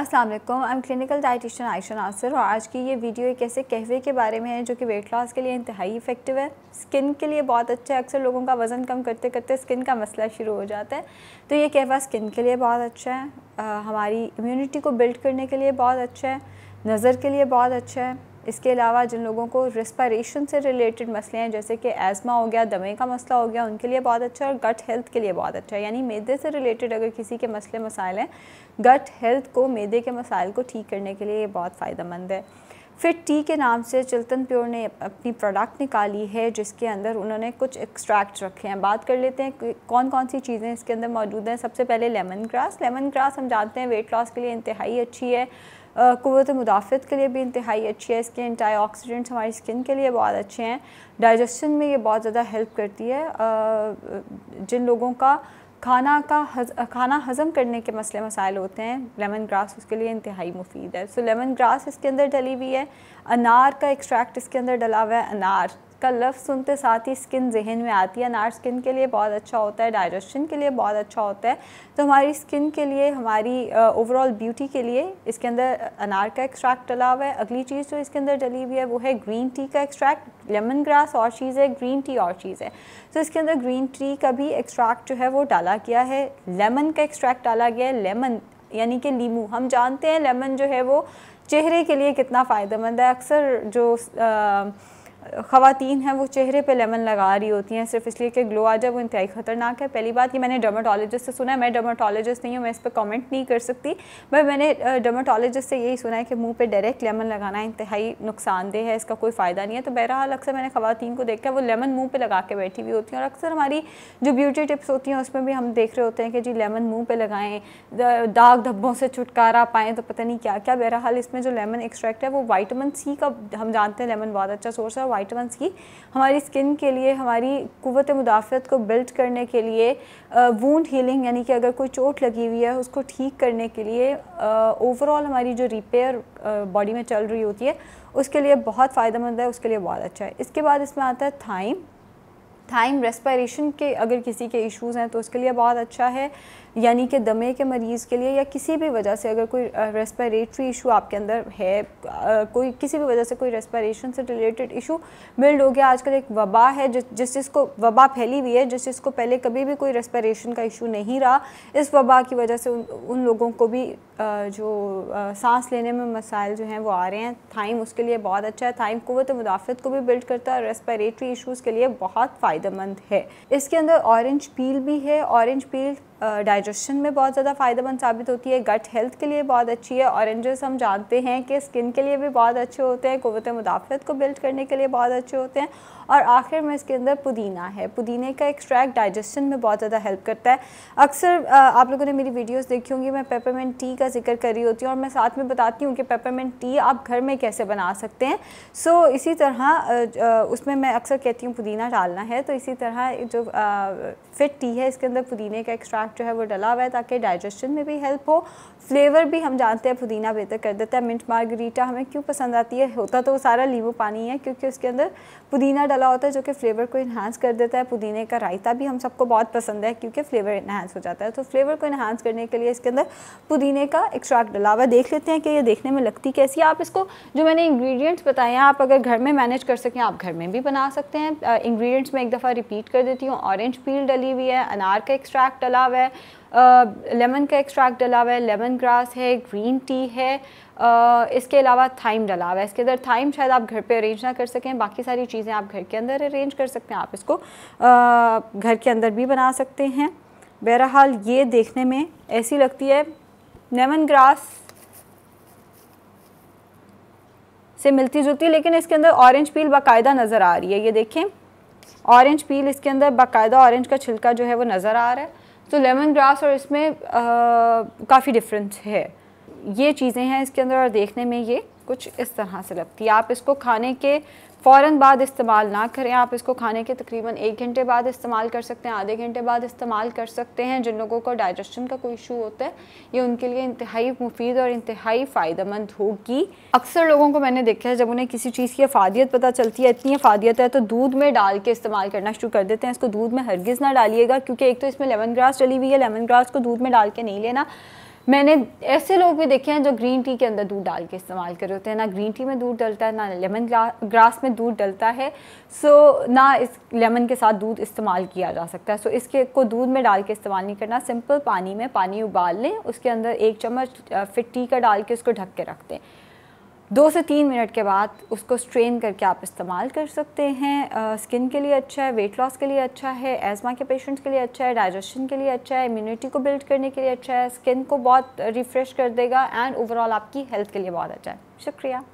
अस्सलाम वालेकुम I am clinical dietitian Ayesha Nasir और आज की ये वीडियो एक ऐसे कहवे के बारे में है जो कि वेट लॉस के लिए इंतहाई इफ़ेक्टिव है स्किन के लिए बहुत अच्छा है अक्सर लोगों का वज़न कम करते करते स्किन का मसला शुरू हो जाता है तो ये कहवा स्किन के लिए बहुत अच्छा है आ, हमारी इम्यूनिटी को बिल्ड करने के लिए बहुत अच्छा है नज़र के लिए बहुत अच्छा है इसके अलावा जिन लोगों को रेस्परेशन से रिलेटेड मसले हैं जैसे कि एज़मा हो गया दमे का मसला हो गया उनके लिए बहुत अच्छा और गट हेल्थ के लिए बहुत अच्छा है यानी मैदे से रिलेटेड अगर किसी के मसले मसाइल हैं गट हेल्थ को मैदे के मसाइल को ठीक करने के लिए ये बहुत फ़ायदेमंद है फिर टी के नाम से चिल्तन प्योर ने अपनी प्रोडक्ट निकाली है जिसके अंदर उन्होंने कुछ एक्सट्रैक्ट रखे हैं बात कर लेते हैं कौन कौन सी चीज़ें इसके अंदर मौजूद हैं सबसे पहले लेमन ग्रास लेमन ग्रास हम जानते हैं वेट लॉस के लिए इंतहाई अच्छी है कुत मुदाफ़त के लिए भी इंतहाई अच्छी है इसके एंटी ऑक्सीडेंट्स हमारी स्किन के लिए बहुत अच्छे हैं डाइजेशन में ये बहुत ज़्यादा हेल्प करती है जिन लोगों का खाना का हज, खाना हज़म करने के मसले मसाइल होते हैं लेमन ग्रास उसके लिए इंतहाई मुफीद है सो लेमन ग्रास इसके अंदर डली हुई है अनार का एक्सट्रैक्ट इसके अंदर डला हुआ है अनार इसका लफ्ज़ सुनते साथ ही स्किन जहन में आती है अनार स्किन के लिए बहुत अच्छा होता है डाइजेशन के लिए बहुत अच्छा होता है तो हमारी स्किन के लिए हमारी ओवरऑल ब्यूटी के लिए इसके अंदर अनार का एक्सट्रैक्ट डला हुआ है अगली चीज़ जो इसके अंदर डली हुई है वो है ग्रीन टी का एक्सट्रैक्ट लेमन ग्रास और चीज़ है ग्रीन टी और चीज़ है तो इसके अंदर ग्रीन टी का भी एक्सट्रैक्ट जो है वो डाला गया है लेमन का एक्सट्रैक्ट डाला गया है लेमन यानी कि लीमू हम जानते हैं लेमन जो है वो चेहरे के लिए कितना फ़ायदेमंद है अक्सर जो आ, खातन हैं वो चेहरे पे लेमन लगा रही होती हैं सिर्फ इसलिए कि ग्लो आ जाए वो इंतहाई ख़तरनाक है पहली बात ये मैंने डर्माटोलॉजिस्ट से सुना है मैं डर्माटोलॉजिस्ट नहीं हूँ मैं इस पर कमेंट नहीं कर सकती बट मैंने डर्माटोलॉजिस्ट से यही सुना है कि मुंह पे डायरेक्ट लेमन लगाना इंतहाई नुकसानदेह है इसका कोई फ़ायदा नहीं है तो बहरहाल अक्सर मैंने खातन को देखा है वो लेमन मुँह पर लगा के बैठी हुई होती हैं और अक्सर हमारी जो ब्यूटी टिप्स होती हैं उसमें भी हम देख रहे होते हैं कि जी लेमन मुँह पर लगाएँ दाग धब्बों से छुटकारा पाएँ तो पता नहीं क्या क्या बहरहाल इसमें जो लेमन एक्सट्रैक्ट है वो वाइटमिन सी का हम जानते हैं लेमन बहुत अच्छा सोर्स है वाइटमिनस की हमारी स्किन के लिए हमारी कुत मुदाफ़त को बिल्ड करने के लिए वूंड हीलिंग यानी कि अगर कोई चोट लगी हुई है उसको ठीक करने के लिए ओवरऑल हमारी जो रिपेयर बॉडी में चल रही होती है उसके लिए बहुत फ़ायदेमंद है उसके लिए बहुत अच्छा है इसके बाद इसमें आता है थाइम थाइम रेस्पायरेशन के अगर किसी के इश्यूज़ हैं तो उसके लिए बहुत अच्छा है यानी कि दमे के मरीज़ के लिए या किसी भी वजह से अगर कोई रेस्पायरेटरी इशू आपके अंदर है कोई किसी भी वजह से कोई रेस्पायरेशन से रिलेटेड इशू बिल्ड हो गया आजकल एक वबा है जिस जिस जिसको वबा फैली हुई है जिस जिसको पहले कभी भी कोई रेस्पायरेशन का इशू नहीं रहा इस वबा की वजह से उन, उन लोगों को भी जो सांस लेने में मसाइल जो हैं वो आ रहे हैं थाइम उसके लिए बहुत अच्छा है थाइम कुत मुदाफ़त को भी बिल्ड करता है रेस्पायरेटरी इशूज़ के लिए बहुत फ़ायदा फ़ायदेमंद है इसके अंदर ऑरेंज पील भी है ऑरेंज पील डाइजेशन में बहुत ज़्यादा फ़ायदेमंद साबित होती है गट हेल्थ के लिए बहुत अच्छी है औरेंजेस हम जानते हैं कि स्किन के लिए भी बहुत अच्छे होते हैं कुत मुदाफ़त को बिल्ड करने के लिए बहुत अच्छे होते हैं और आखिर में इसके अंदर पुदीना है पुदीने का एक्सट्रैक्ट डाइजेशन में बहुत ज़्यादा हेल्प करता है अक्सर आप लोगों ने मेरी वीडियोस देखी होंगी मैं पेपरमेंट टी का जिक्र कर रही होती हूँ और मैं साथ में बताती हूँ कि पेपरमेंट टी आप घर में कैसे बना सकते हैं सो so, इसी तरह उसमें मैं अक्सर कहती हूँ पुदीना डालना है तो इसी तरह जो फिट टी है इसके अंदर पुदीने का एक्सट्रैक्ट स्क्रैप जो है वो डला हुआ है ताकि डाइजेशन में भी हेल्प हो फ्लेवर भी हम जानते हैं पुदीना बेहतर कर देता है मिंट मार्गरीटा हमें क्यों पसंद आती है होता तो सारा लीबू पानी है क्योंकि उसके अंदर पुदीना डला होता है जो कि फ्लेवर को इन्हांस कर देता है पुदीने का रायता भी हम सबको बहुत पसंद है क्योंकि फ्लेवर इन्हांस हो जाता है तो फ्लेवर को इन्हांस करने के लिए इसके अंदर पुदीने का एक्स्ट्रैक्ट डला हुआ देख लेते हैं कि ये देखने में लगती कैसी आप इसको जो मैंने इंग्रीडियंट्स बताए हैं आप अगर घर में मैनेज कर सकें आप घर में भी बना सकते हैं इंग्रीडियंट्स में एक दफ़ा रिपीट कर देती हूँ ऑरेंज पील डली हुई है अनार का एक्स्ट्रैक्ट डला हुआ है है लेमन का एक्सट्रैक्ट डला हुआ है लेमन ग्रास है ग्रीन टी है आ, इसके अलावा थाइम डला हुआ है इसके अंदर थाइम शायद आप घर पे अरेंज ना कर सकें बाकी सारी चीज़ें आप घर के अंदर अरेंज कर सकते हैं आप इसको आ, घर के अंदर भी बना सकते हैं बहरहाल ये देखने में ऐसी लगती है लेमन ग्रास से मिलती जुलती लेकिन इसके अंदर ऑरेंज पील बाकायदा नज़र आ रही है ये देखें ऑरेंज पील इसके अंदर बाकायदा ऑरेंज का छिलका जो है वो नज़र आ रहा है तो लेमन ग्रास और इसमें uh, काफ़ी डिफरेंस है ये चीज़ें हैं इसके अंदर और देखने में ये कुछ इस तरह से लगती है आप इसको खाने के फ़ौर बाद इस्तेमाल ना करें आप इसको खाने के तकरीबन एक घंटे बाद इस्तेमाल कर सकते हैं आधे घंटे बाद इस्तेमाल कर सकते हैं जिन लोगों को डाइजेशन का कोई इशू होता है ये उनके लिए इंतहाई मुफीद और इंतहाई फ़ायदेमंद होगी अक्सर लोगों को मैंने देखा है जब उन्हें किसी चीज़ की अफादियत पता चलती है इतनी अफादियत है तो दूध में डाल के इस्तेमाल करना शुरू कर देते हैं इसको दूध में हरगिज़ ना डालिएगा क्योंकि एक तो इसमें लेमन ग्रास डली हुई है लेमन ग्रास को दूध में डाल के नहीं लेना मैंने ऐसे लोग भी देखे हैं जो ग्रीन टी के अंदर दूध डाल के इस्तेमाल कर रहे होते हैं ना ग्रीन टी में दूध डलता है ना लेमन ग्रास में दूध डलता है सो ना इस लेमन के साथ दूध इस्तेमाल किया जा सकता है सो इसके को दूध में डाल के इस्तेमाल नहीं करना सिंपल पानी में पानी उबाल लें उसके अंदर एक चम्मच फिर टी का डाल के उसको ढक के रख दें दो से तीन मिनट के बाद उसको स्ट्रेन करके आप इस्तेमाल कर सकते हैं स्किन के लिए अच्छा है वेट लॉस के लिए अच्छा है एजमा के पेशेंट्स के लिए अच्छा है डाइजेशन के लिए अच्छा है इम्यूनिटी को बिल्ड करने के लिए अच्छा है स्किन को बहुत रिफ़्रेश कर देगा एंड ओवरऑल आपकी हेल्थ के लिए बहुत अच्छा है शुक्रिया